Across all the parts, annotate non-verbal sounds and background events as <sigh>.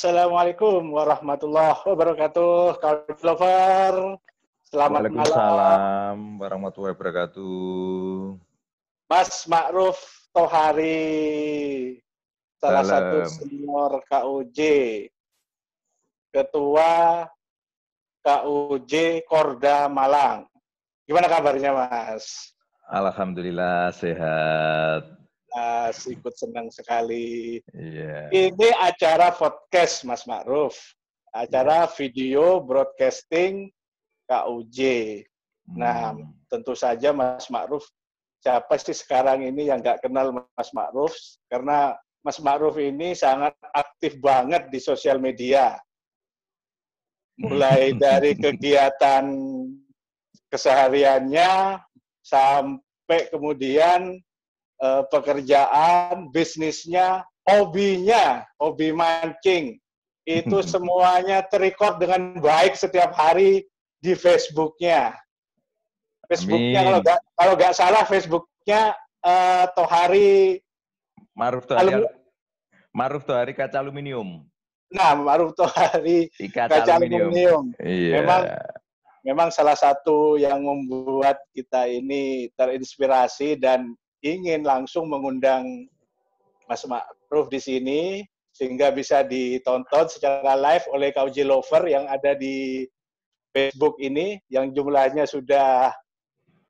Assalamualaikum warahmatullahi wabarakatuh. Kawan lover. selamat malam. Waalaikumsalam warahmatullahi wabarakatuh. Mas Ma'ruf Tohari, salah Salam. satu senior KUJ, Ketua KUJ Korda Malang. Gimana kabarnya, Mas? Alhamdulillah sehat. Mas ikut senang sekali. Yeah. Ini acara podcast Mas Ma'ruf. Acara yeah. video broadcasting KUJ. Nah, hmm. Nah, tentu saja Mas Ma'ruf siapa sih sekarang ini yang nggak kenal Mas Ma'ruf? Karena Mas Ma'ruf ini sangat aktif banget di sosial media. Mulai <laughs> dari kegiatan kesehariannya sampai kemudian Eh, pekerjaan, bisnisnya, hobinya, hobi mancing. Itu <laughs> semuanya terrecord dengan baik setiap hari di Facebooknya. Facebooknya kalau gak, kalau nggak salah Facebooknya uh, Tohari Maruf Tohari Alum... Maruf Tohari kaca aluminium. Nah, Maruf Tohari kaca, kaca aluminium. aluminium. Iya. Memang memang salah satu yang membuat kita ini terinspirasi dan ingin langsung mengundang Mas Ma'ruf di sini sehingga bisa ditonton secara live oleh Kauji Lover yang ada di Facebook ini yang jumlahnya sudah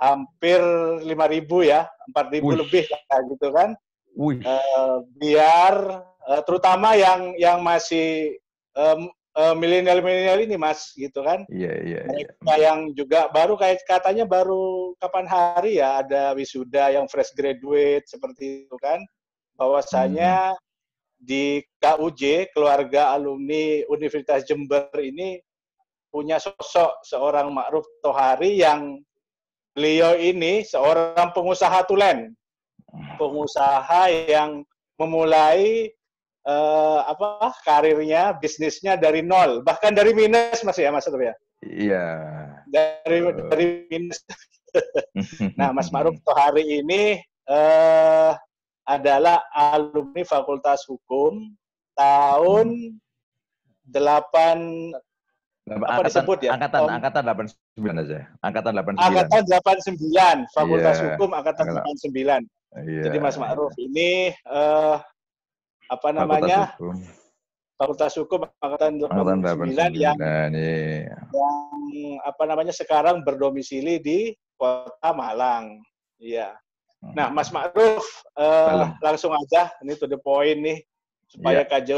hampir 5.000 ya, 4.000 lebih lah gitu kan. Uh, biar uh, terutama yang yang masih um, uh, milenial-milenial ini mas gitu kan iya yeah, iya, iya. yang juga baru kayak katanya baru kapan hari ya ada wisuda yang fresh graduate seperti itu kan bahwasanya hmm. di KUJ keluarga alumni Universitas Jember ini punya sosok seorang Ma'ruf Tohari yang beliau ini seorang pengusaha tulen hmm. pengusaha yang memulai uh, apa karirnya, bisnisnya dari nol, bahkan dari minus masih ya Mas Arif ya. Iya. Dari uh. dari minus. <laughs> nah, Mas Maruf tuh hari ini uh, adalah alumni Fakultas Hukum tahun hmm. delapan apa angkatan, disebut ya? Angkatan Om, angkatan 89 aja. Angkatan 89. Angkatan 89, Fakultas yeah. Hukum angkatan 89. Yeah. Jadi Mas Ma'ruf ini uh, apa namanya Fakultas Hukum Angkatan 2009 yang, yeah. yang apa namanya sekarang berdomisili di Kota Malang. Iya. Hmm. Nah, Mas Ma'ruf uh, langsung aja ini to the point nih supaya yeah. KJ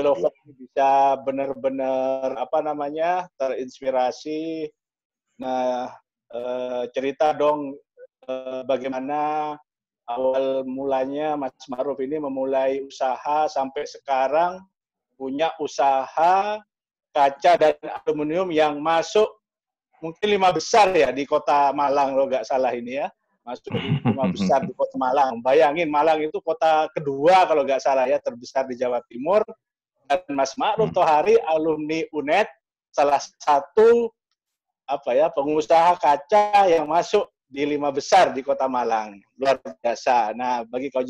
bisa benar-benar apa namanya terinspirasi. Nah, uh, cerita dong uh, bagaimana awal mulanya Mas Maruf ini memulai usaha sampai sekarang punya usaha kaca dan aluminium yang masuk mungkin lima besar ya di kota Malang lo nggak salah ini ya masuk lima besar di kota Malang bayangin Malang itu kota kedua kalau nggak salah ya terbesar di Jawa Timur dan Mas Ma'ruf hmm. Tohari alumni UNED salah satu apa ya pengusaha kaca yang masuk di lima besar di Kota Malang. Luar biasa. Nah, bagi kau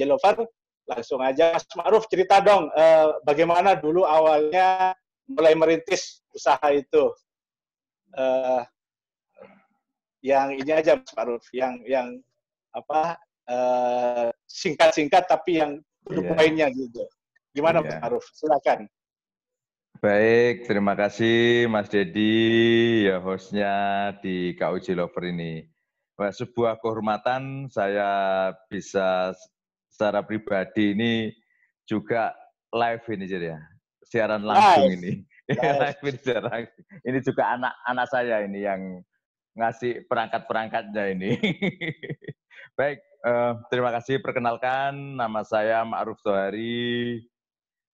langsung aja Mas Maruf cerita dong eh, bagaimana dulu awalnya mulai merintis usaha itu. Eh, yang ini aja Mas Maruf, yang yang apa eh, singkat-singkat eh, tapi yang yeah. lainnya gitu. Gimana yeah. Mas iya. Maruf? Silakan. Baik, terima kasih Mas Dedi ya hostnya di KUJ Lover ini sebuah kehormatan saya bisa secara pribadi ini juga live ini jadi ya siaran langsung nice. ini <laughs> live live jarang. ini juga anak anak saya ini yang ngasih perangkat perangkatnya ini <laughs> baik eh, terima kasih perkenalkan nama saya Ma'ruf Tohari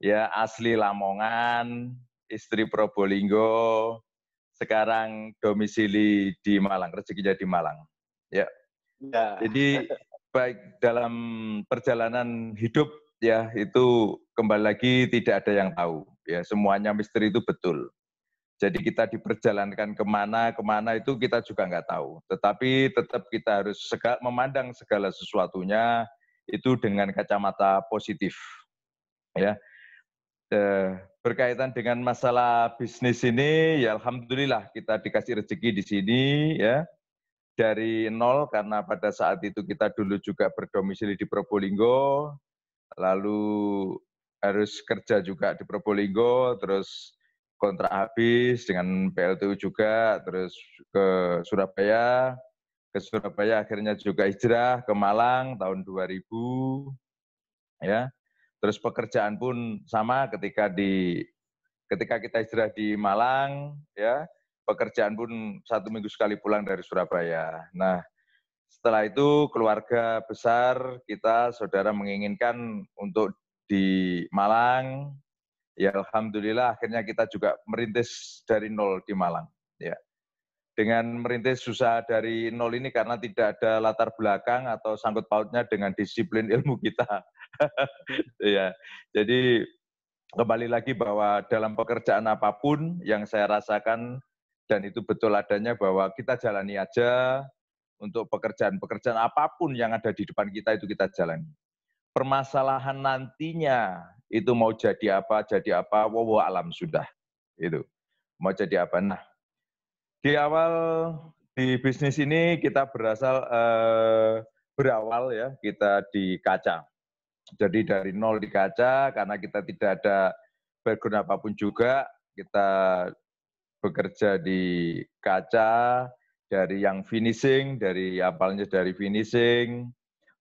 ya asli Lamongan istri Probolinggo sekarang domisili di Malang rezekinya di Malang Ya. ya. Jadi baik dalam perjalanan hidup ya itu kembali lagi tidak ada yang tahu ya semuanya misteri itu betul. Jadi kita diperjalankan kemana kemana itu kita juga nggak tahu. Tetapi tetap kita harus sega memandang segala sesuatunya itu dengan kacamata positif ya eh, berkaitan dengan masalah bisnis ini, ya alhamdulillah kita dikasih rezeki di sini, ya dari nol karena pada saat itu kita dulu juga berdomisili di Probolinggo, lalu harus kerja juga di Probolinggo, terus kontrak habis dengan PLTU juga, terus ke Surabaya, ke Surabaya akhirnya juga hijrah ke Malang tahun 2000, ya. Terus pekerjaan pun sama ketika di ketika kita hijrah di Malang, ya pekerjaan pun satu minggu sekali pulang dari Surabaya. Nah, setelah itu keluarga besar kita saudara menginginkan untuk di Malang. Ya alhamdulillah akhirnya kita juga merintis dari nol di Malang, ya. Dengan merintis susah dari nol ini karena tidak ada latar belakang atau sangkut pautnya dengan disiplin <laughs> ilmu kita. ya. Jadi kembali lagi bahwa dalam pekerjaan apapun yang saya rasakan dan itu betul adanya bahwa kita jalani aja untuk pekerjaan-pekerjaan apapun yang ada di depan kita itu kita jalani. Permasalahan nantinya itu mau jadi apa, jadi apa, wow, alam sudah. Itu. Mau jadi apa. Nah, di awal di bisnis ini kita berasal eh, berawal ya kita di kaca. Jadi dari nol di kaca karena kita tidak ada background apapun juga kita bekerja di kaca dari yang finishing dari apalnya dari finishing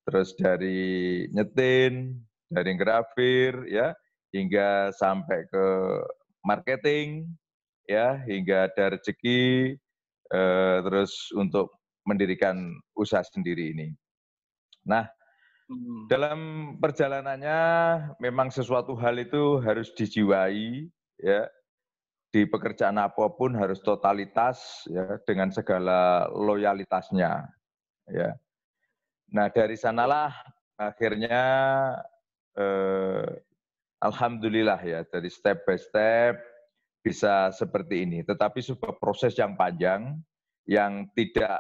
terus dari nyetin dari grafir ya hingga sampai ke marketing ya hingga ada rezeki eh, terus untuk mendirikan usaha sendiri ini. Nah, hmm. dalam perjalanannya memang sesuatu hal itu harus dijiwai ya di pekerjaan apapun harus totalitas ya dengan segala loyalitasnya ya. Nah, dari sanalah akhirnya eh, alhamdulillah ya dari step by step bisa seperti ini. Tetapi sebuah proses yang panjang yang tidak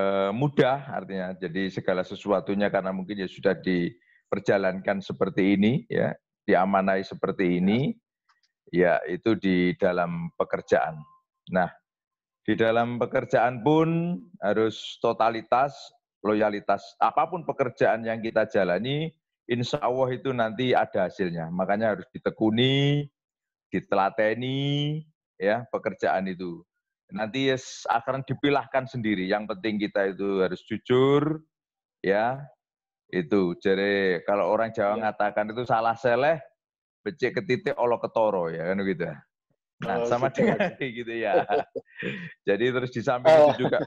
eh, mudah artinya. Jadi segala sesuatunya karena mungkin ya sudah diperjalankan seperti ini ya, diamanai seperti ini ya itu di dalam pekerjaan. Nah, di dalam pekerjaan pun harus totalitas, loyalitas. Apapun pekerjaan yang kita jalani, insya Allah itu nanti ada hasilnya. Makanya harus ditekuni, ditelateni, ya pekerjaan itu. Nanti yes, akan dipilahkan sendiri. Yang penting kita itu harus jujur, ya itu. Jadi kalau orang Jawa ya. ngatakan itu salah seleh, becek ketitik olok ketoro ya kan gitu. Nah, oh, sama gitu. dengan gitu, <laughs> gitu ya. Jadi terus di samping oh. itu juga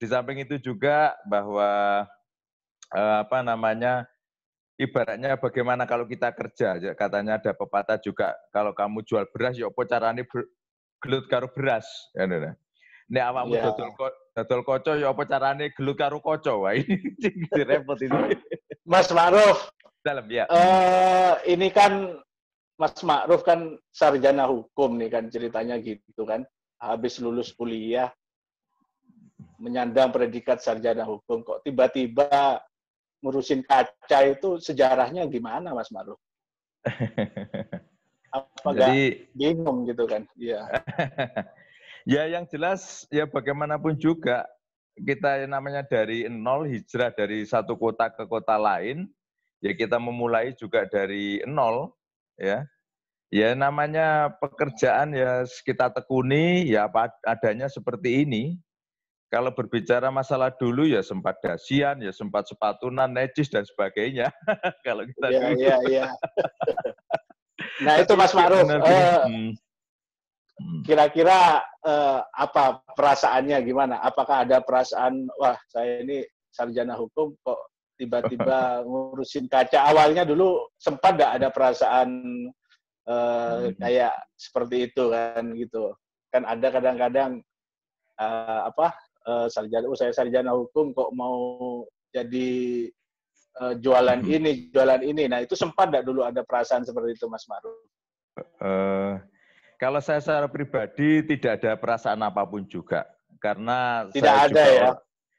di samping itu juga bahwa eh, apa namanya ibaratnya bagaimana kalau kita kerja ya, katanya ada pepatah juga kalau kamu jual beras ya apa carane gelut karo beras ya nah. Nek awakmu yeah. dodol ko, dodol koco ya apa carane gelut karo koco wae. Jadi <laughs> repot ini. Mas Maruf. Dalam ya. Uh, ini kan Mas Ma'ruf kan sarjana hukum nih kan ceritanya gitu kan. Habis lulus kuliah menyandang predikat sarjana hukum kok tiba-tiba ngurusin kaca itu sejarahnya gimana Mas Ma'ruf? <laughs> Apa Jadi, bingung gitu kan? Iya. <laughs> ya yang jelas ya bagaimanapun juga kita yang namanya dari nol hijrah dari satu kota ke kota lain ya kita memulai juga dari nol ya ya namanya pekerjaan ya kita tekuni ya adanya seperti ini. Kalau berbicara masalah dulu ya sempat dasian, ya sempat sepatunan, necis dan sebagainya. <laughs> Kalau kita ya, Ya, <laughs> nah itu Mas Ma'ruf. Eh, hmm. Hmm. Kira-kira eh, apa perasaannya gimana? Apakah ada perasaan wah saya ini sarjana hukum kok tiba-tiba ngurusin kaca awalnya dulu sempat nggak ada perasaan uh, kayak seperti itu kan gitu kan ada kadang-kadang uh, apa uh, sarjana uh, saya sarjana hukum kok mau jadi uh, jualan hmm. ini jualan ini nah itu sempat nggak dulu ada perasaan seperti itu Mas Maruf uh, kalau saya secara pribadi tidak ada perasaan apapun juga karena tidak saya ada juga, ya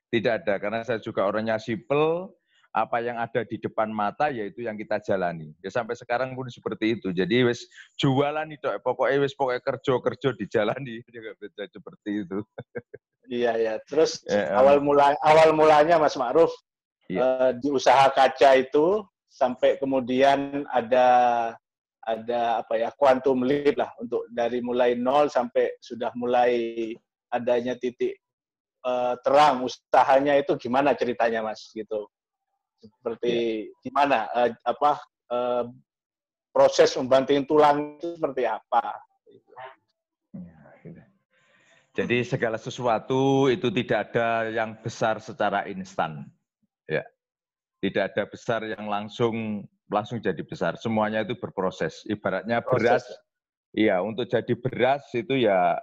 tidak ada karena saya juga orangnya simple apa yang ada di depan mata yaitu yang kita jalani. Ya sampai sekarang pun seperti itu. Jadi wis jualan itu pokoknya wis pokoknya kerja kerja dijalani <laughs> ya, seperti itu. Iya, iya. <laughs> ya. Terus ah. ya, awal mula awal mulanya Mas Ma'ruf ya. uh, di usaha kaca itu sampai kemudian ada ada apa ya quantum leap lah untuk dari mulai nol sampai sudah mulai adanya titik uh, terang usahanya itu gimana ceritanya Mas gitu seperti yeah. gimana uh, apa uh, proses membanting tulang itu seperti apa iya, gitu. jadi segala sesuatu itu tidak ada yang besar secara instan ya tidak ada besar yang langsung langsung jadi besar semuanya itu berproses ibaratnya proses. beras iya untuk jadi beras itu ya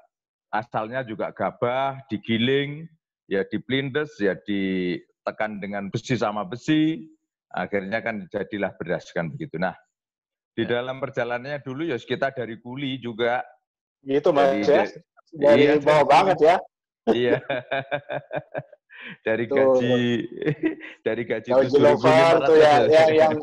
asalnya juga gabah digiling ya diplindes ya di tekan dengan besi sama besi, akhirnya kan jadilah beras kan begitu. Nah, di ya. dalam perjalanannya dulu ya kita dari Kuli juga. Gitu Mas iya, dari, ya. Dari iya, bawah dari, banget ya. Iya. <laughs> <laughs> dari gaji dari gaji tuh, Jelover, tuh ya, ya, ya yang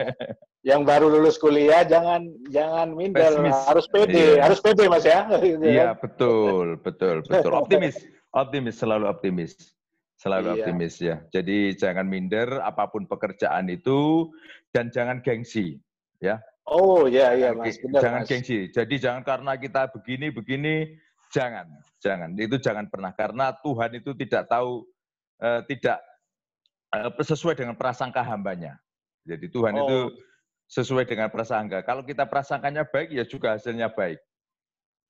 yang baru lulus kuliah jangan jangan minder harus pede iya. harus pede mas ya iya betul betul betul <laughs> optimis optimis selalu optimis Selalu iya. optimis ya. Jadi jangan minder apapun pekerjaan itu dan jangan gengsi ya. Oh ya ya Mas. Benar, jangan mas. gengsi. Jadi jangan karena kita begini begini jangan jangan itu jangan pernah karena Tuhan itu tidak tahu eh, tidak eh, sesuai dengan prasangka hambanya. Jadi Tuhan oh. itu sesuai dengan prasangka. Kalau kita prasangkanya baik ya juga hasilnya baik.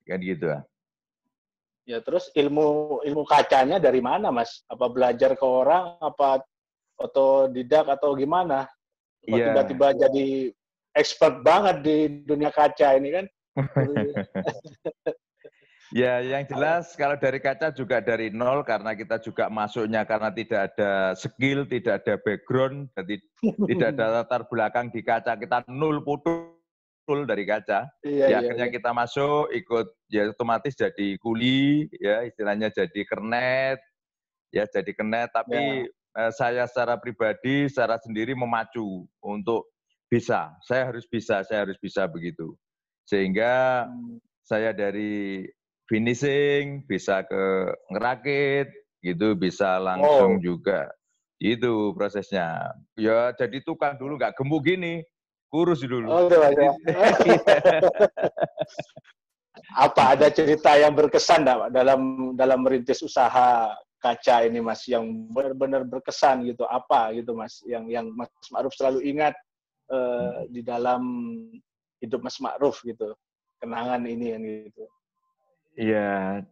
Kan gitu ya. Ya terus ilmu ilmu kacanya dari mana mas? Apa belajar ke orang? Apa otodidak atau gimana? Iya. Tiba-tiba yeah. jadi expert banget di dunia kaca ini kan? <laughs> ya yang jelas kalau dari kaca juga dari nol karena kita juga masuknya karena tidak ada skill, tidak ada background, jadi tidak ada latar belakang di kaca kita nol putus full dari kaca. Iya, ya, iya, akhirnya iya. kita masuk ikut ya otomatis jadi kuli ya istilahnya jadi kernet ya jadi kernet tapi iya. saya secara pribadi secara sendiri memacu untuk bisa. Saya harus bisa, saya harus bisa begitu. Sehingga hmm. saya dari finishing bisa ke ngerakit gitu bisa langsung oh. juga itu prosesnya. Ya jadi tukang dulu nggak gemuk gini kurus dulu. Oh, udah, <laughs> iya. Apa ada cerita yang berkesan Pak, dalam dalam merintis usaha kaca ini Mas yang benar-benar berkesan gitu apa gitu Mas yang yang Mas Ma'ruf selalu ingat uh, di dalam hidup Mas Ma'ruf gitu kenangan ini yang gitu. Iya,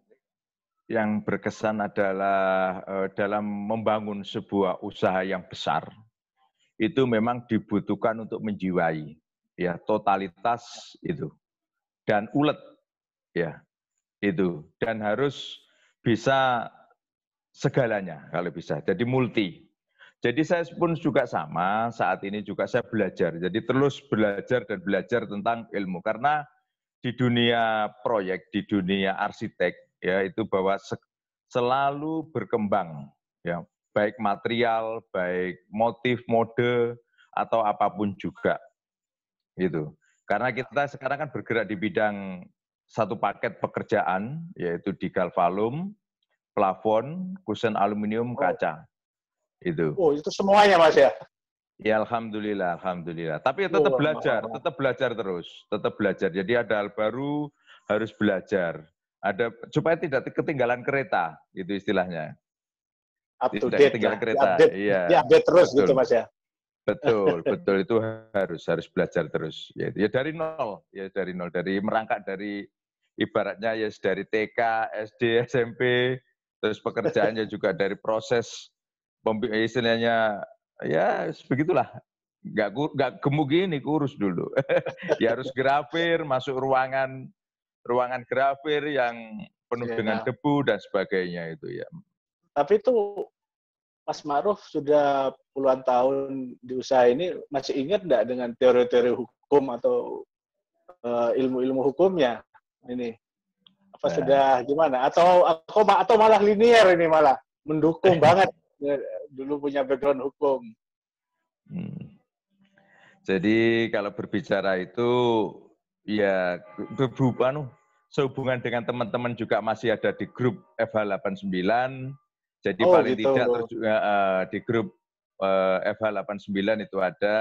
yang berkesan adalah eh, dalam membangun sebuah usaha yang besar itu memang dibutuhkan untuk menjiwai ya totalitas itu dan ulet ya itu dan harus bisa segalanya kalau bisa jadi multi jadi saya pun juga sama saat ini juga saya belajar jadi terus belajar dan belajar tentang ilmu karena di dunia proyek di dunia arsitek ya itu bahwa selalu berkembang ya baik material, baik motif, mode, atau apapun juga. Gitu. Karena kita sekarang kan bergerak di bidang satu paket pekerjaan, yaitu di galvalum, plafon, kusen aluminium, oh. kaca. Oh. Itu. Oh, itu semuanya Mas ya? Ya alhamdulillah, alhamdulillah. Tapi tetap oh, belajar, Allah. tetap belajar terus, tetap belajar. Jadi ada hal baru harus belajar. Ada supaya tidak ketinggalan kereta, itu istilahnya up to date tinggal lah. kereta. Update, iya. iya update terus gitu, betul. gitu Mas ya. Betul, <laughs> betul itu harus harus belajar terus. Ya, ya dari nol, ya dari nol, dari merangkak dari ibaratnya ya dari TK, SD, SMP, <laughs> terus pekerjaannya juga dari proses ya, istilahnya ya begitulah Gak nggak gemuk gini kurus dulu <laughs> ya harus grafir masuk ruangan ruangan grafir yang penuh yeah. dengan ya. debu dan sebagainya itu ya tapi itu Mas Maruf sudah puluhan tahun di usaha ini masih ingat tidak dengan teori-teori hukum atau uh, ilmu-ilmu hukumnya ini? Apa nah. sudah gimana? Atau atau malah linier ini malah mendukung <laughs> banget eh, dulu punya background hukum. Hmm. Jadi kalau berbicara itu ya berhubungan sehubungan dengan teman-teman juga masih ada di grup FH89 jadi oh, paling gitu. tidak terjuga, uh, eh, eh, di grup eh, uh, FH89 itu ada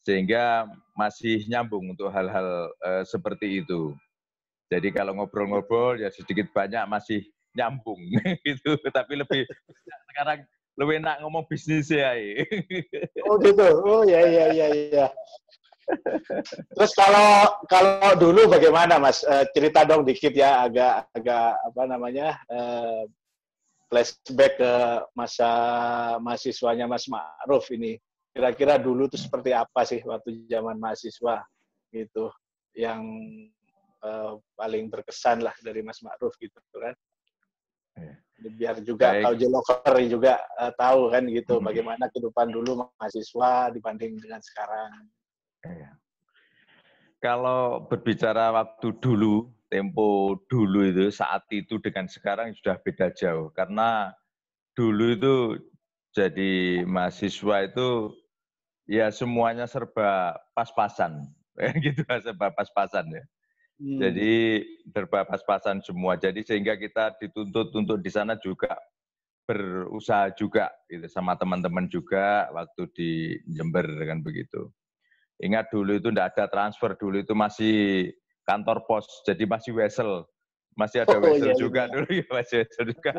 sehingga masih nyambung untuk hal-hal uh, seperti itu. Jadi kalau ngobrol-ngobrol ya sedikit banyak masih nyambung <laughs> gitu, tapi lebih sekarang lebih enak ngomong bisnis ya. <laughs> oh gitu. Oh ya ya ya ya. Terus kalau kalau dulu bagaimana Mas? cerita dong dikit ya agak agak apa namanya? flashback ke masa mahasiswanya Mas Ma'ruf ini. Kira-kira dulu tuh seperti apa sih waktu zaman mahasiswa gitu yang uh, paling berkesan lah dari Mas Ma'ruf gitu kan. Iya. Biar juga Baik. kalau jeloker juga uh, tahu kan gitu hmm. bagaimana kehidupan dulu mahasiswa dibanding dengan sekarang. Iya. Kalau berbicara waktu dulu tempo dulu itu saat itu dengan sekarang sudah beda jauh karena dulu itu jadi mahasiswa itu ya semuanya serba pas-pasan <laughs> gitu serba pas-pasan ya hmm. jadi serba pas-pasan semua jadi sehingga kita dituntut untuk di sana juga berusaha juga gitu sama teman-teman juga waktu di Jember dengan begitu ingat dulu itu tidak ada transfer dulu itu masih kantor pos, jadi masih wesel. Masih ada oh, wesel iya, iya, juga iya. dulu ya, masih wesel juga.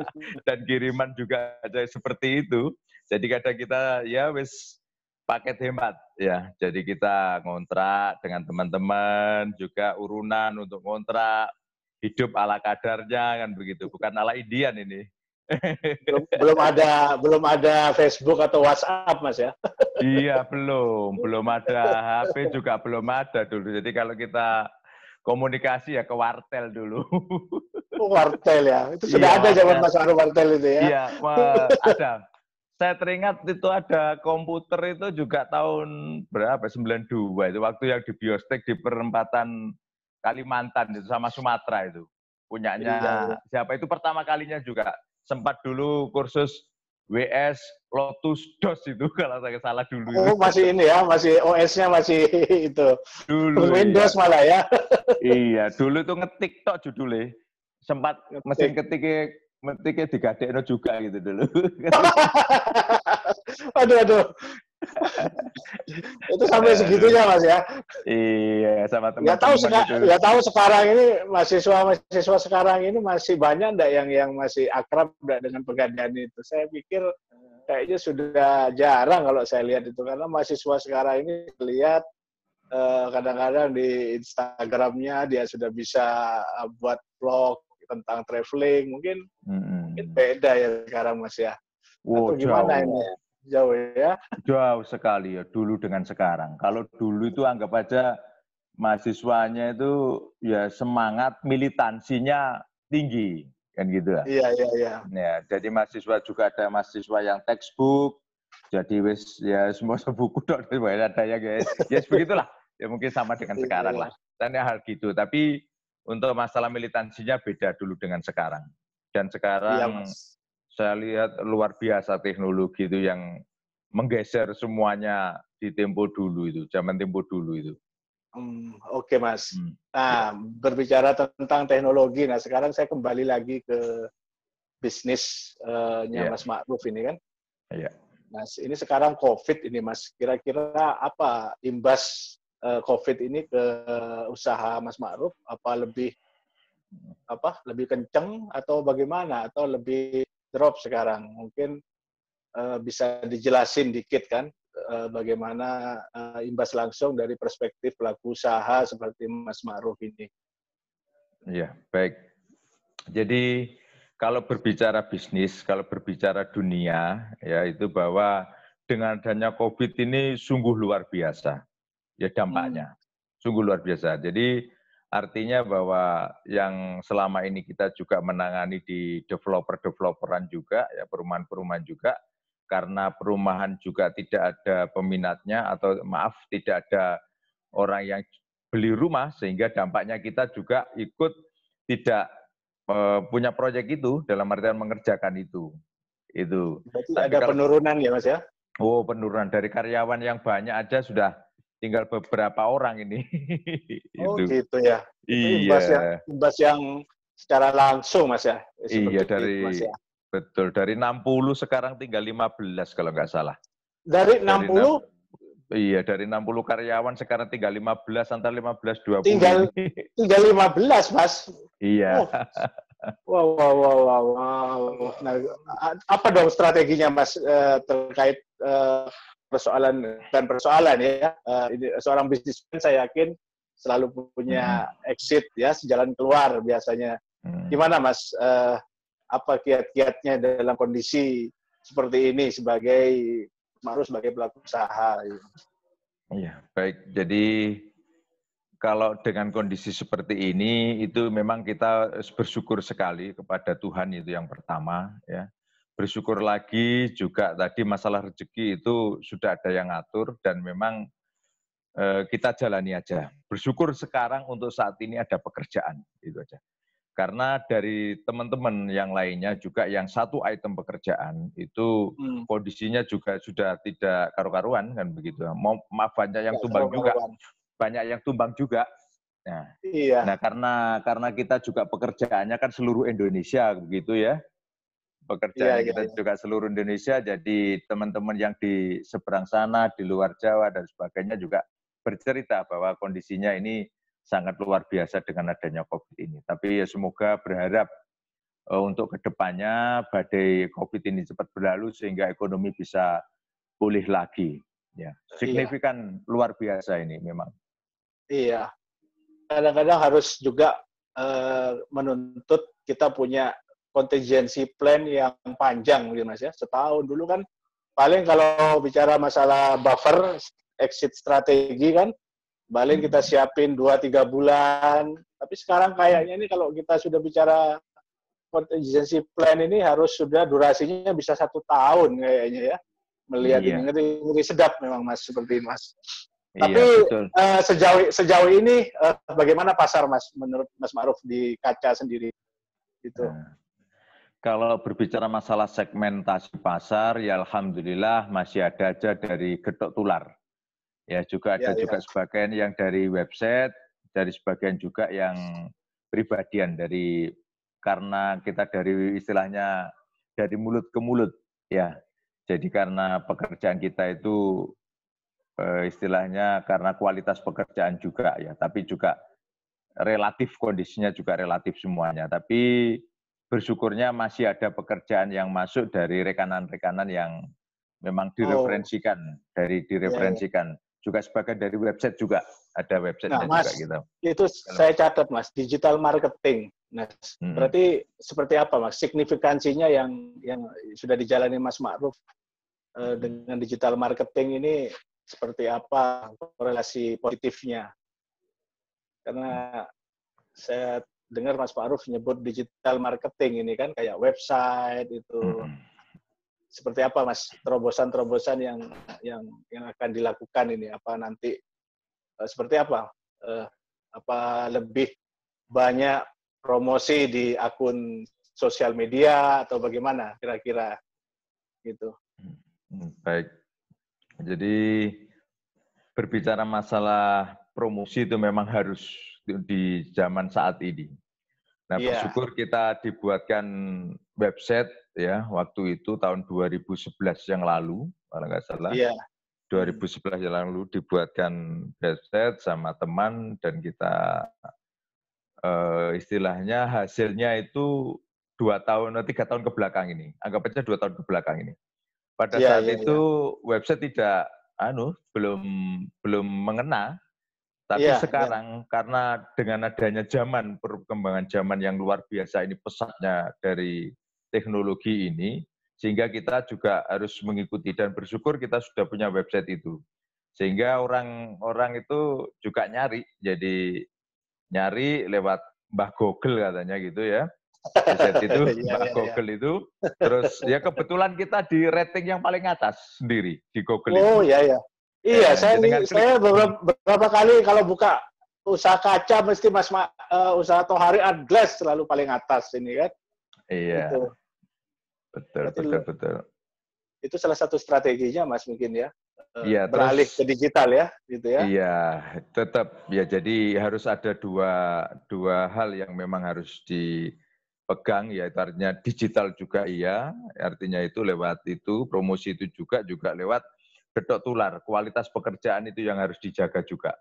Dan kiriman juga ada seperti itu. Jadi kadang kita ya wes paket hemat ya. Jadi kita ngontrak dengan teman-teman, juga urunan untuk ngontrak, hidup ala kadarnya kan begitu, bukan ala Indian ini. belum, belum ada belum ada Facebook atau WhatsApp mas ya? iya belum belum ada HP juga belum ada dulu. Jadi kalau kita komunikasi ya ke wartel dulu. Oh, wartel ya. Itu sudah iya, ada zaman Mas Anu wartel itu ya. Iya, ada. Saya teringat itu ada komputer itu juga tahun berapa? 92 itu waktu yang di Biostek di perempatan Kalimantan itu sama Sumatera itu. Punyanya iya. siapa itu pertama kalinya juga sempat dulu kursus WS Lotus DOS itu <laughs> kalau saya salah dulu. Oh masih ini ya, masih OS-nya masih <laughs> itu. Dulu. Windows iya. malah ya. <laughs> iya, dulu itu ngetik tok judulnya. Sempat ngetik. mesin ketiknya ngetiknya digadekno juga gitu dulu. aduh aduh. <laughs> itu sampai segitunya mas ya iya sama teman ya tahu sekarang gitu. ya tahu sekarang ini mahasiswa mahasiswa sekarang ini masih banyak ndak yang yang masih akrab dengan pegadaian itu saya pikir kayaknya sudah jarang kalau saya lihat itu karena mahasiswa sekarang ini lihat eh, kadang-kadang di Instagramnya dia sudah bisa eh, buat vlog tentang traveling mungkin, -hmm. mungkin beda ya sekarang mas ya wow, atau gimana jauh. ini jauh ya. Jauh sekali ya dulu dengan sekarang. Kalau dulu itu anggap aja mahasiswanya itu ya semangat militansinya tinggi kan gitu lah. Ya? Iya iya iya. Ya, jadi mahasiswa juga ada mahasiswa yang textbook, jadi wes ya semua <laughs> sebuku dok ada ya guys. Ya yes, begitulah. Ya mungkin sama dengan iya. sekarang lah. Dan ya hal gitu. Tapi untuk masalah militansinya beda dulu dengan sekarang. Dan sekarang iya, saya lihat luar biasa teknologi itu yang menggeser semuanya di tempo dulu itu, zaman tempo dulu itu. Hmm, Oke okay, mas. Hmm. Nah berbicara tentang teknologi, nah sekarang saya kembali lagi ke bisnisnya eh, yeah. Mas Ma'ruf ini kan. Iya. Yeah. Nah ini sekarang COVID ini mas, kira-kira apa imbas eh, COVID ini ke usaha Mas Ma'ruf? Apa lebih apa lebih kenceng atau bagaimana atau lebih drop sekarang. Mungkin uh, bisa dijelasin dikit kan uh, bagaimana uh, imbas langsung dari perspektif pelaku usaha seperti Mas Ma'ruf ini. Ya, baik. Jadi kalau berbicara bisnis, kalau berbicara dunia, ya itu bahwa dengan adanya COVID ini sungguh luar biasa. Ya dampaknya, hmm. sungguh luar biasa. Jadi Artinya bahwa yang selama ini kita juga menangani di developer-developeran juga, ya perumahan-perumahan juga, karena perumahan juga tidak ada peminatnya atau maaf tidak ada orang yang beli rumah sehingga dampaknya kita juga ikut tidak e, punya proyek itu dalam artian mengerjakan itu itu Jadi ada kalau, penurunan ya mas ya oh penurunan dari karyawan yang banyak aja sudah tinggal beberapa orang ini. <laughs> oh itu. gitu ya. Itu iya. Imbas yang, imbas yang secara langsung mas ya. Seperti iya dari itu, mas, ya. betul dari 60 sekarang tinggal 15 kalau nggak salah. Dari, dari 60? iya dari 60 karyawan sekarang tinggal 15 antara 15 20. Tinggal <laughs> tinggal 15 mas. Iya. Oh. Wow, wow, wow, wow, wow. Nah, apa dong strateginya Mas eh, terkait eh, persoalan dan persoalan ya uh, ini seorang bisnismen saya yakin selalu punya hmm. exit ya sejalan keluar biasanya hmm. gimana mas uh, apa kiat-kiatnya dalam kondisi seperti ini sebagai harus sebagai pelaku usaha iya baik jadi kalau dengan kondisi seperti ini itu memang kita bersyukur sekali kepada Tuhan itu yang pertama ya bersyukur lagi juga tadi masalah rezeki itu sudah ada yang ngatur dan memang eh, kita jalani aja. Bersyukur sekarang untuk saat ini ada pekerjaan, itu aja. Karena dari teman-teman yang lainnya juga yang satu item pekerjaan itu hmm. kondisinya juga sudah tidak karu-karuan kan begitu. Hmm. Mau maaf banyak yang ya, tumbang juga. Banyak yang tumbang juga. Nah, iya. nah karena karena kita juga pekerjaannya kan seluruh Indonesia begitu ya pekerja yeah, iya, kita yeah, juga seluruh Indonesia. Jadi teman-teman yang di seberang sana, di luar Jawa dan sebagainya juga bercerita bahwa kondisinya ini sangat luar biasa dengan adanya COVID ini. Tapi ya semoga berharap uh, untuk kedepannya badai COVID ini cepat berlalu sehingga ekonomi bisa pulih lagi. Ya, iya. signifikan iya. luar biasa ini memang. Iya, kadang-kadang harus juga uh, menuntut kita punya contingency plan yang panjang gitu mas ya setahun dulu kan paling kalau bicara masalah buffer exit strategi kan paling kita siapin dua tiga bulan tapi sekarang kayaknya ini kalau kita sudah bicara contingency plan ini harus sudah durasinya bisa satu tahun kayaknya ya melihat iya. ini ngeri, ngeri sedap memang mas seperti ini mas iya, tapi iya, uh, sejauh sejauh ini uh, bagaimana pasar mas menurut mas Maruf di kaca sendiri gitu nah, kalau berbicara masalah segmentasi pasar, ya alhamdulillah masih ada aja dari getok tular. Ya juga ada ya, ya. juga ya. sebagian yang dari website, dari sebagian juga yang pribadian dari karena kita dari istilahnya dari mulut ke mulut ya. Jadi karena pekerjaan kita itu eh, istilahnya karena kualitas pekerjaan juga ya, tapi juga relatif kondisinya juga relatif semuanya. Tapi bersyukurnya masih ada pekerjaan yang masuk dari rekanan-rekanan yang memang oh. direferensikan oh. dari iya, iya. direferensikan yeah, yeah. juga sebagai dari website juga ada website nah, mas, juga gitu. Itu Kalau saya catat mas digital marketing. Nah, hmm. berarti seperti apa mas signifikansinya yang yang sudah dijalani mas Ma'ruf eh, dengan digital marketing ini seperti apa korelasi positifnya? Karena saya dengar Mas Ma'ruf nyebut digital marketing ini kan kayak website itu hmm. seperti apa Mas terobosan-terobosan yang yang yang akan dilakukan ini apa nanti eh, seperti apa uh, apa lebih banyak promosi di akun sosial media atau bagaimana kira-kira gitu baik jadi berbicara masalah promosi itu memang harus di zaman saat ini Nah, yeah. bersyukur kita dibuatkan website ya waktu itu tahun 2011 yang lalu kalau nggak salah. Yeah. Iya. 2011 yang lalu dibuatkan website sama teman dan kita uh, istilahnya hasilnya itu dua tahun atau eh, tiga tahun ke belakang ini anggap aja dua tahun ke belakang ini pada yeah, saat yeah, itu yeah. website tidak anu belum belum mengena tapi yeah, iya. sekarang yeah. karena dengan adanya zaman perkembangan zaman yang luar biasa ini pesatnya dari teknologi ini sehingga kita juga harus mengikuti dan bersyukur kita sudah punya website itu. Sehingga orang-orang itu juga nyari jadi nyari lewat Mbah Google katanya gitu ya. website <laughs> itu iya, Mbah iya, Google itu terus ya kebetulan kita di rating yang paling atas sendiri di Google. Oh itu. iya Iya, eh, saya saya beberapa, beberapa kali kalau buka usaha kaca mesti Mas Mas uh, eh, usaha Tohari Art Glass selalu paling atas ini kan. Iya. Gitu. Betul, Betul, betul, betul. Itu salah satu strateginya Mas mungkin ya. Eh, iya, beralih terus, ke digital ya, gitu ya. Iya, tetap ya jadi harus ada dua dua hal yang memang harus dipegang ya artinya digital juga iya, artinya itu lewat itu promosi itu juga juga lewat gedok tular, kualitas pekerjaan itu yang harus dijaga juga.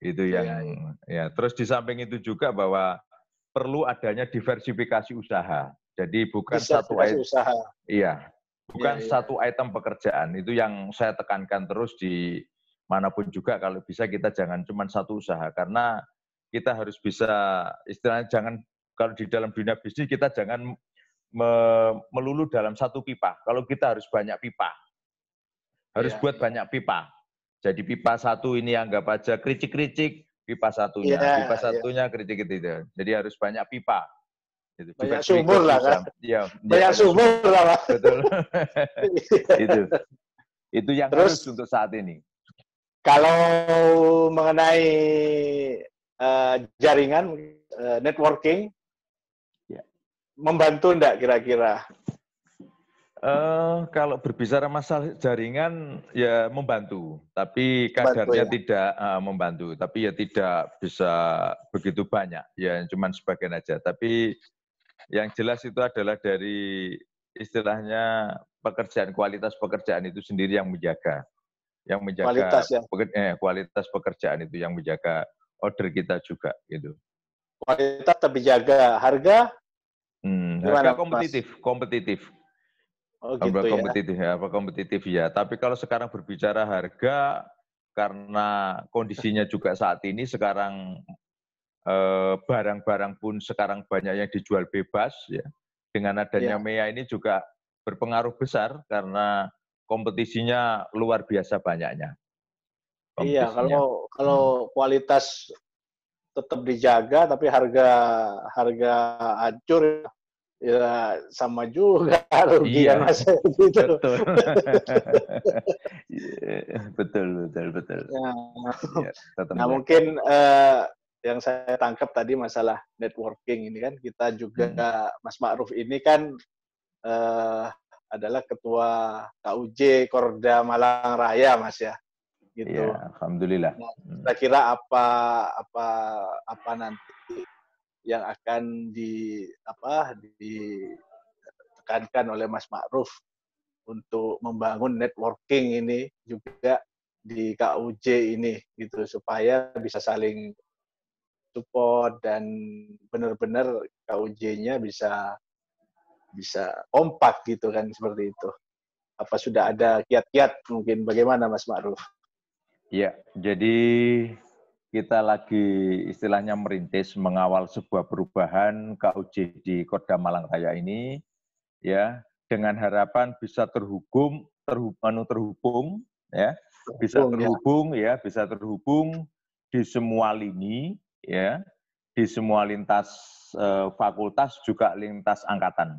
Itu iya, yang iya. ya. Terus di samping itu juga bahwa perlu adanya diversifikasi usaha. Jadi bukan satu item, usaha. Iya, bukan ya, ya. satu item pekerjaan. Itu yang saya tekankan terus di manapun juga kalau bisa kita jangan cuma satu usaha karena kita harus bisa istilahnya jangan kalau di dalam dunia bisnis kita jangan me, melulu dalam satu pipa. Kalau kita harus banyak pipa, harus ya. buat banyak pipa. Jadi pipa satu ini anggap aja kritik-kritik pipa satunya, ya, pipa iya. satunya kritik-kritik. Ya. Gitu. Jadi harus banyak pipa. Gitu. Banyak sumur lah kan. Ya, banyak ya, sumur lah Pak. Betul. <laughs> itu. Itu yang Terus, harus untuk saat ini. Kalau mengenai uh, jaringan uh, networking, ya. membantu enggak kira-kira Uh, kalau berbicara masalah jaringan ya membantu, tapi kadarnya ya. tidak uh, membantu, tapi ya tidak bisa begitu banyak, ya cuman sebagian aja. Tapi yang jelas itu adalah dari istilahnya pekerjaan kualitas pekerjaan itu sendiri yang menjaga, yang menjaga kualitas ya. Peker, eh, kualitas pekerjaan itu yang menjaga order kita juga gitu. Kualitas tapi jaga harga. Hmm, harga gimana, kompetitif, kompetitif Oh, gitu ya. kompetitif ya. apa kompetitif ya. Tapi kalau sekarang berbicara harga karena kondisinya juga saat ini sekarang barang eh, barang-barang pun sekarang banyak yang dijual bebas ya. Dengan adanya ya. MEA ini juga berpengaruh besar karena kompetisinya luar biasa banyaknya. Iya, kalau kalau hmm. kualitas tetap dijaga tapi harga harga hancur ya ya sama juga <laughs> rugi ya, iya. mas <laughs> gitu. Betul. <laughs> Iya, betul betul betul. Ya. Ya, nah mungkin uh, yang saya tangkap tadi masalah networking ini kan kita juga hmm. Mas Ma'ruf ini kan uh, adalah ketua KUJ Korda Malang Raya Mas ya. Gitu. Ya, alhamdulillah. Nah, hmm. kira-kira apa apa apa nanti yang akan di apa ditekankan oleh Mas Ma'ruf untuk membangun networking ini juga di KUJ ini gitu supaya bisa saling support dan benar-benar KUJ-nya bisa bisa kompak gitu kan seperti itu. Apa sudah ada kiat-kiat mungkin bagaimana Mas Ma'ruf? Ya, jadi kita lagi istilahnya merintis mengawal sebuah perubahan KUJ di Kodam Malang Raya ini ya dengan harapan bisa terhubung terhubung anu, terhubung ya bisa ya. terhubung ya bisa terhubung di semua lini ya di semua lintas eh, fakultas juga lintas angkatan.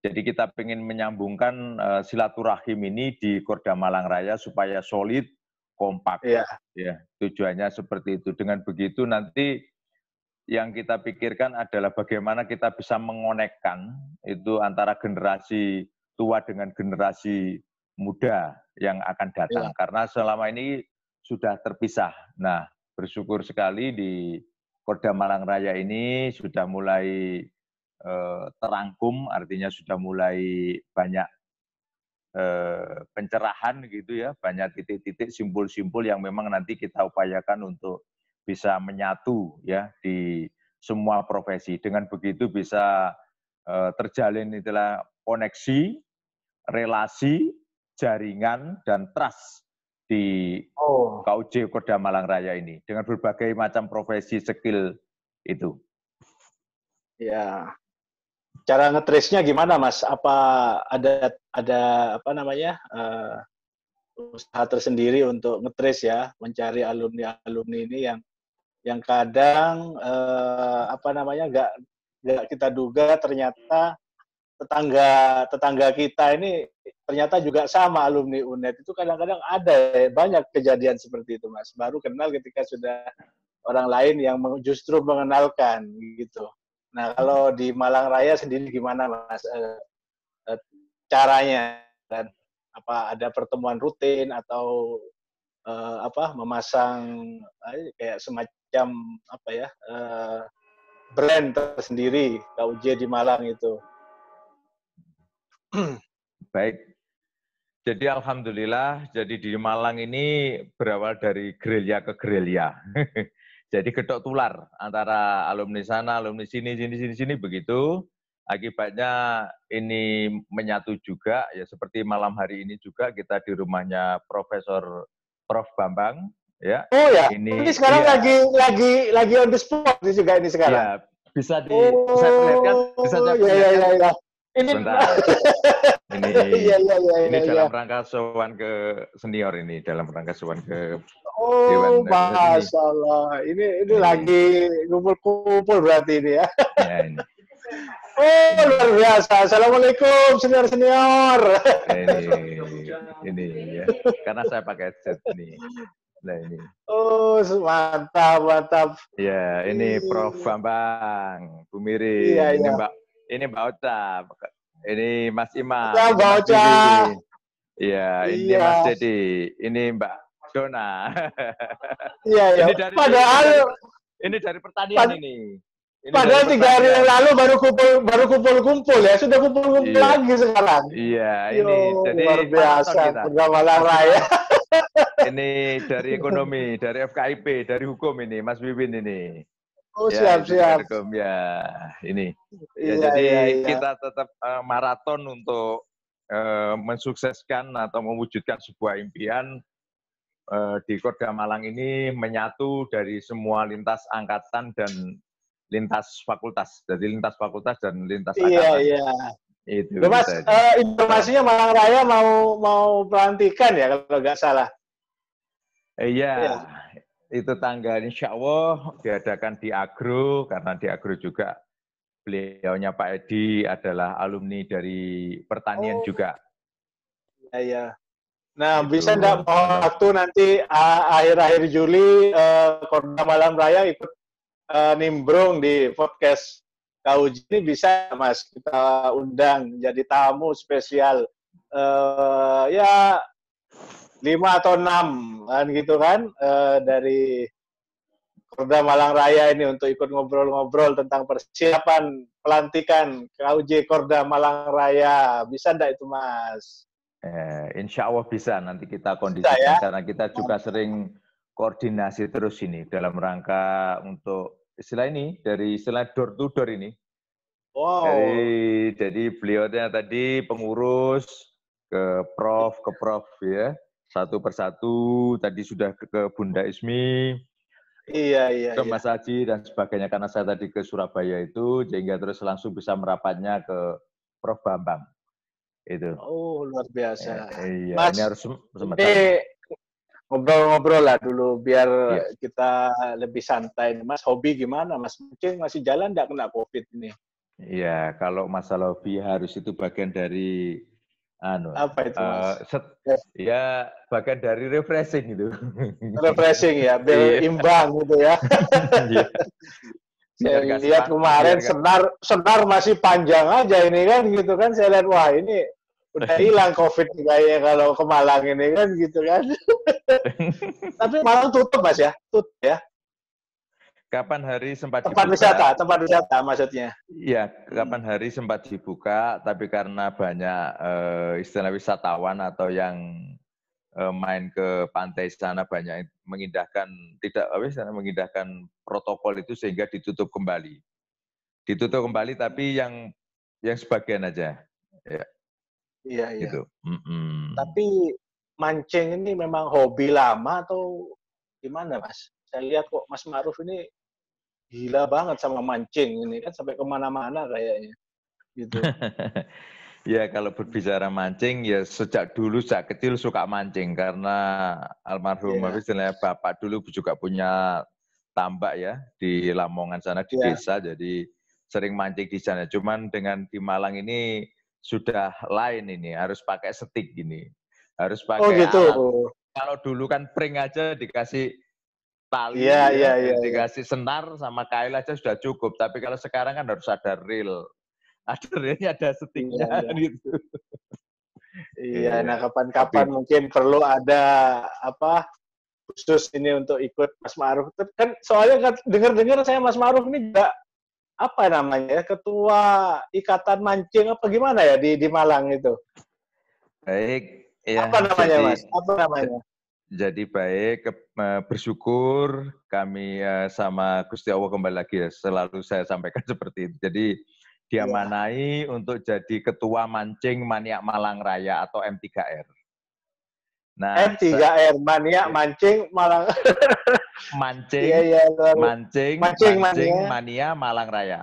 Jadi kita ingin menyambungkan eh, silaturahim ini di Korda Malang Raya supaya solid kompak. Iya. Ya, tujuannya seperti itu. Dengan begitu nanti yang kita pikirkan adalah bagaimana kita bisa mengonekkan itu antara generasi tua dengan generasi muda yang akan datang. Ya. Karena selama ini sudah terpisah. Nah, bersyukur sekali di Korda Malang Raya ini sudah mulai eh, terangkum, artinya sudah mulai banyak Eh, pencerahan gitu ya, banyak titik-titik simpul-simpul yang memang nanti kita upayakan untuk bisa menyatu ya di semua profesi. Dengan begitu bisa eh, terjalin itulah koneksi, relasi, jaringan dan trust di oh. KUJ Koda Malang Raya ini dengan berbagai macam profesi skill itu. Ya, cara ngetrace-nya gimana mas? Apa ada ada apa namanya uh, usaha tersendiri untuk ngetrace ya, mencari alumni alumni ini yang yang kadang uh, apa namanya nggak nggak kita duga ternyata tetangga tetangga kita ini ternyata juga sama alumni UNED itu kadang-kadang ada ya, banyak kejadian seperti itu mas baru kenal ketika sudah orang lain yang justru mengenalkan gitu Nah, kalau di Malang Raya sendiri gimana, Mas? Eh, eh, caranya dan apa ada pertemuan rutin atau eh, apa memasang eh, kayak semacam apa ya eh, brand tersendiri KUJ di Malang itu? <clears throat> Baik. Jadi alhamdulillah, jadi di Malang ini berawal dari gerilya ke gerilya. <laughs> Jadi gedok tular antara alumni sana, alumni sini, sini, sini, sini begitu. Akibatnya ini menyatu juga ya seperti malam hari ini juga kita di rumahnya Profesor Prof Bambang ya. Oh ya. Ini, ini sekarang ya. lagi lagi lagi on the spot juga ini sekarang. Ya, bisa di oh, bisa dilihat. Kan? bisa ya, ya, kan? ya, ya, ya ini <laughs> ini iya, iya, iya, iya, ini iya, dalam iya. rangka sowan ke senior ini dalam rangka sowan ke oh nah, masalah ini ini, ini. lagi kumpul-kumpul berarti ini ya, ya <laughs> ini. oh luar biasa assalamualaikum senior senior ini ini ya karena saya pakai set ini Nah ini. Oh, mantap, mantap. Ya, ini Prof Bambang, Bu Miri, iya, ini iya. Mbak ini Mbak Ini Mas Imam. Ya, Bauca. Iya, ini iya. Mas Dedi. Ini Mbak Dona. Iya, iya. Ini dari, padahal ini dari pertanian pad ini. ini. Padahal tiga hari yang lalu baru kumpul baru kumpul kumpul ya sudah kumpul kumpul iya. lagi sekarang. Iya Yo, ini jadi luar biasa pergaulan raya. ini dari ekonomi, dari FKIP, dari hukum ini Mas Bibin ini. Oh ya, siap siap. Ya ini. Ya, iya, jadi iya, iya. kita tetap uh, maraton untuk uh, mensukseskan atau mewujudkan sebuah impian uh, di Kota Malang ini menyatu dari semua lintas angkatan dan lintas fakultas. Jadi lintas fakultas dan lintas iya, angkatan. Iya iya. Itu. Loh, mas, uh, informasinya Malang Raya mau mau pelantikan ya kalau nggak salah. Iya. iya itu tanggal insya Allah diadakan di Agro, karena di Agro juga beliaunya Pak Edi adalah alumni dari pertanian oh. juga. Iya, iya. Nah, itu. bisa enggak mau waktu nanti akhir-akhir Juli uh, e, Korda Malam Raya ikut uh, nimbrung di podcast Kau ini bisa Mas kita undang jadi tamu spesial. Uh, ya lima atau enam kan gitu kan uh, dari Korda Malang Raya ini untuk ikut ngobrol-ngobrol tentang persiapan pelantikan KUJ Korda Malang Raya. Bisa enggak itu, Mas? Eh, insya Allah bisa. Nanti kita kondisikan ya? karena kita juga sering koordinasi terus ini dalam rangka untuk istilah ini dari istilah door to door ini. Wow. Jadi, jadi beliau tadi pengurus ke prof ke prof ya satu persatu. Tadi sudah ke Bunda Ismi, iya, iya, ke Mas iya. dan sebagainya. Karena saya tadi ke Surabaya itu, sehingga terus langsung bisa merapatnya ke Prof. Bambang. Itu. Oh, luar biasa. ya, iya, Mas, ini harus sementara. ngobrol-ngobrol lah dulu biar yes. Iya. kita lebih santai. Mas, hobi gimana? Mas Mungkin masih jalan nggak kena COVID ini? Iya, kalau masalah hobi harus itu bagian dari anu apa itu eh, mas? Uh, set, ya, ya bahkan dari refreshing gitu <laughs> refreshing ya biar iya. imbang gitu ya iya. <laughs> saya yeah. lihat kemarin senar senar masih panjang aja ini kan gitu kan saya lihat wah ini udah hilang covid kayaknya kalau ke Malang ini kan gitu kan <laughs> tapi Malang tutup mas ya tutup ya Kapan hari sempat tempat wisata, tempat wisata maksudnya. Iya, kapan hari sempat dibuka, tapi karena banyak uh, istilah wisatawan atau yang uh, main ke pantai sana banyak mengindahkan tidak sana mengindahkan protokol itu sehingga ditutup kembali. Ditutup kembali tapi yang yang sebagian aja. Iya. Iya, iya. Gitu. Mm -mm. Tapi mancing ini memang hobi lama atau gimana, Mas? Saya lihat kok Mas Maruf ini gila banget sama mancing ini kan sampai kemana-mana kayaknya gitu. <laughs> ya kalau berbicara mancing ya sejak dulu sejak kecil suka mancing karena almarhum yeah. istilahnya bapak dulu juga punya tambak ya di Lamongan sana di yeah. desa jadi sering mancing di sana. Cuman dengan di Malang ini sudah lain ini harus pakai setik gini harus oh, pakai oh, gitu. Kalau dulu kan pring aja dikasih tali iya, ya ya, ya yeah, dikasih iya. yeah. senar sama kail aja sudah cukup tapi kalau sekarang kan harus ada reel <laughs> ada reelnya ada setingnya yeah, yeah. Kan gitu iya yeah, nah kapan-kapan mungkin perlu ada apa khusus ini untuk ikut Mas Ma'ruf kan soalnya kan dengar-dengar saya Mas Ma'ruf ini juga apa namanya ya, ketua ikatan mancing apa gimana ya di di Malang itu baik ya, apa namanya jadi, Mas apa namanya jadi baik, eh, bersyukur kami eh, sama Gusti Allah kembali lagi ya. Selalu saya sampaikan <laughs> seperti itu. Jadi diamanai ya. untuk jadi ketua mancing Maniak Malang Raya atau M3R. Nah, M3R Maniak iya. Mancing Malang <laughs> Mancing ya, ya, Mancing Mancing, mancing mania. mania Malang Raya.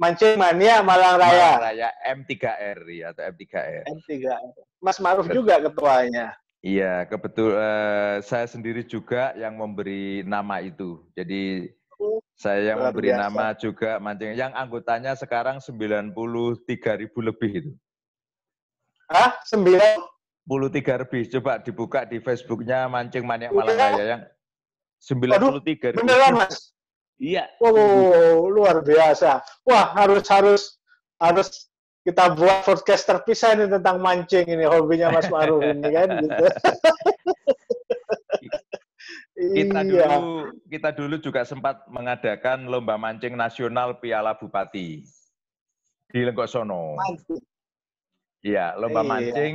Mancing Mania Malang Raya. Malang Raya M3R ya atau M3R. M3R. Mas Maruf juga ketuanya. Iya, kebetulan uh, eh, saya sendiri juga yang memberi nama itu. Jadi oh, saya yang memberi biasa. nama juga mancing. Yang anggotanya sekarang 93 ribu lebih itu. Hah? puluh 93 ribu. Coba dibuka di Facebooknya Mancing Maniak Malangaya yang 93 Aduh, ribu. Beneran, Mas? Iya. Wow, luar biasa. Wah, harus harus harus kita buat podcast terpisah ini tentang mancing ini hobinya Mas Maruf ini kan gitu. <laughs> kita iya. dulu kita dulu juga sempat mengadakan lomba mancing nasional Piala Bupati di Legosono. Iya, lomba iya. mancing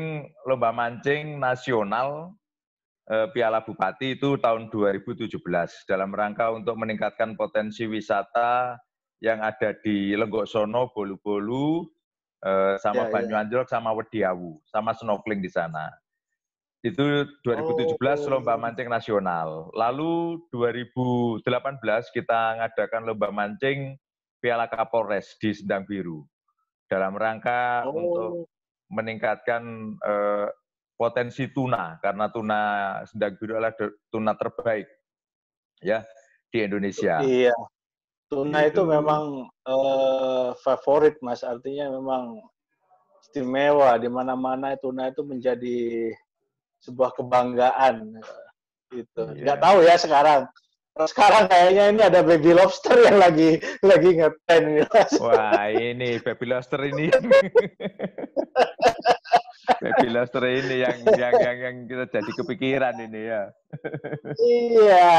lomba mancing nasional eh, Piala Bupati itu tahun 2017 dalam rangka untuk meningkatkan potensi wisata yang ada di Sono Bolu-Bolu, Eh, sama ya, ya, ya. Banyu ya. Anjlok, sama Wediawu, sama snorkeling di sana. Itu 2017 oh. lomba mancing nasional. Lalu 2018 kita ngadakan lomba mancing Piala Kapolres di Sendang Biru dalam rangka oh. untuk meningkatkan uh, potensi tuna karena tuna Sendang Biru adalah tuna terbaik ya di Indonesia. Iya tuna iya. itu memang uh, favorit mas artinya memang istimewa di mana-mana tuna itu menjadi sebuah kebanggaan Itu. yeah. nggak tahu ya sekarang sekarang kayaknya ini ada baby lobster yang lagi lagi ngeten Wah ini baby lobster ini <laughs> baby lobster ini yang yang yang, yang kita jadi kepikiran ini ya. iya,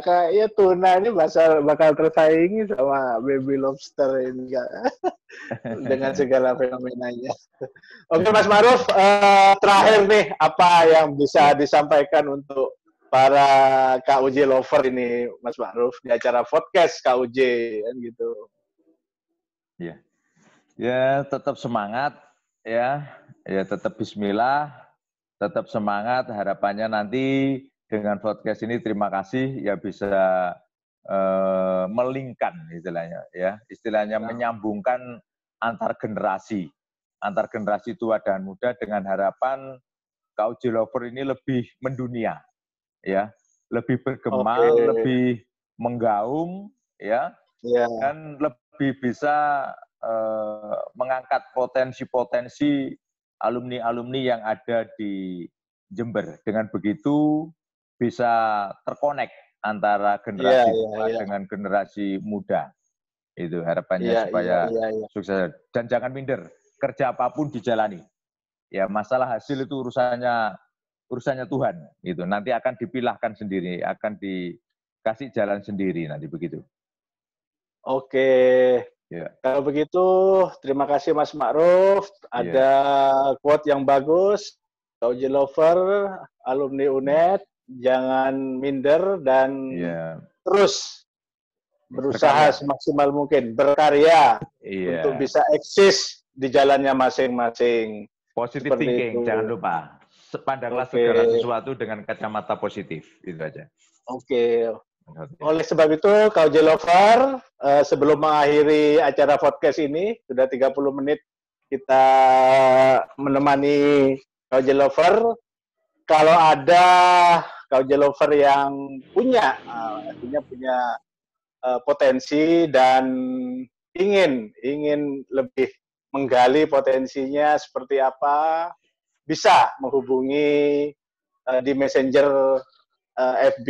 kayak ya tuna ini bakal bakal tersaingi sama baby lobster ini kak. <laughs> dengan segala fenomenanya. Oke Mas Maruf, uh, terakhir nih apa yang bisa disampaikan untuk para KUJ lover ini Mas Maruf di acara podcast KUJ kan gitu. Iya. Ya, tetap semangat ya ya tetap bismillah tetap semangat harapannya nanti dengan podcast ini terima kasih ya bisa eh, melingkan istilahnya ya istilahnya ya. menyambungkan antar generasi antar generasi tua dan muda dengan harapan kauji lover ini lebih mendunia ya lebih bergema okay. lebih menggaung ya yeah. dan lebih bisa Eh, mengangkat potensi-potensi alumni-alumni yang ada di Jember. Dengan begitu bisa terkonek antara generasi yeah, yeah, tua yeah. dengan generasi muda. Itu harapannya yeah, supaya yeah, yeah, yeah. sukses dan jangan minder, kerja apapun dijalani. Ya, masalah hasil itu urusannya urusannya Tuhan gitu. Nanti akan dipilahkan sendiri, akan dikasih jalan sendiri nanti begitu. Oke, Ya. Kalau begitu, terima kasih Mas Ma'ruf. Ya. Ada ya. quote yang bagus. Uji Lover, alumni UNED, jangan minder dan ya. terus berusaha berkarya. semaksimal mungkin berkarya ya. untuk bisa eksis di jalannya masing-masing. Positive Seperti thinking, itu. jangan lupa. Pandanglah okay. segala sesuatu dengan kacamata positif, itu aja. Oke, okay. Oleh sebab itu, kau Jelovar, eh, sebelum mengakhiri acara podcast ini, sudah 30 menit kita menemani kau Jelovar. Kalau ada kau Jelovar yang punya, eh, artinya punya eh, potensi dan ingin ingin lebih menggali potensinya seperti apa, bisa menghubungi di messenger uh, eh, FB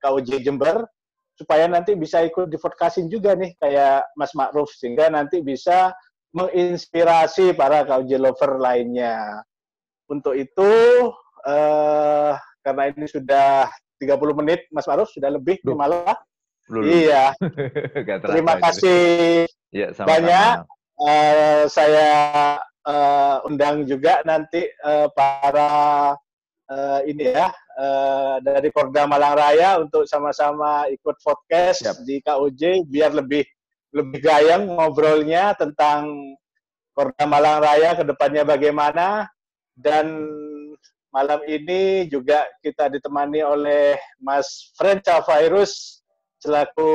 KUJ Jember supaya nanti bisa ikut divotkasin juga nih kayak Mas Ma'ruf sehingga nanti bisa menginspirasi para KUJ lover lainnya. Untuk itu uh, karena ini sudah 30 menit Mas Ma'ruf sudah lebih Duh. malah. Iya. <laughs> Terima kasih ya, sama banyak. Uh, saya uh, undang juga nanti uh, para uh, ini ya Eh, dari Korda Malang Raya untuk sama-sama ikut podcast Siap. di KUJ biar lebih lebih gayeng ngobrolnya tentang Korda Malang Raya kedepannya bagaimana dan malam ini juga kita ditemani oleh Mas Frenca Virus selaku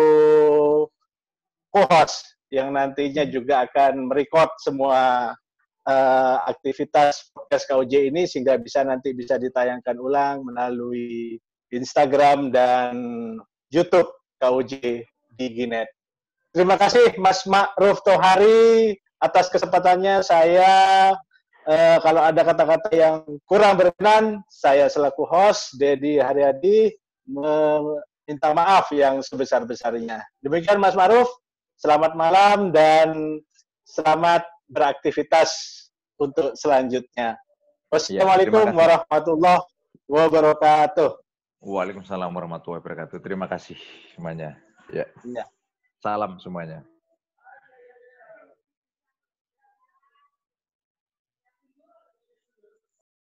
co-host yang nantinya juga akan merekod semua uh, aktivitas podcast KOJ ini sehingga bisa nanti bisa ditayangkan ulang melalui Instagram dan YouTube KOJ di Ginet. Terima kasih Mas Ma'ruf Tohari atas kesempatannya saya uh, kalau ada kata-kata yang kurang berkenan saya selaku host Dedi Haryadi meminta maaf yang sebesar-besarnya. Demikian Mas Ma'ruf, selamat malam dan selamat beraktivitas untuk selanjutnya. Iya, Wassalamualaikum ya, warahmatullahi wabarakatuh. Waalaikumsalam warahmatullahi wabarakatuh. Terima kasih semuanya. Ya. ya. Salam semuanya.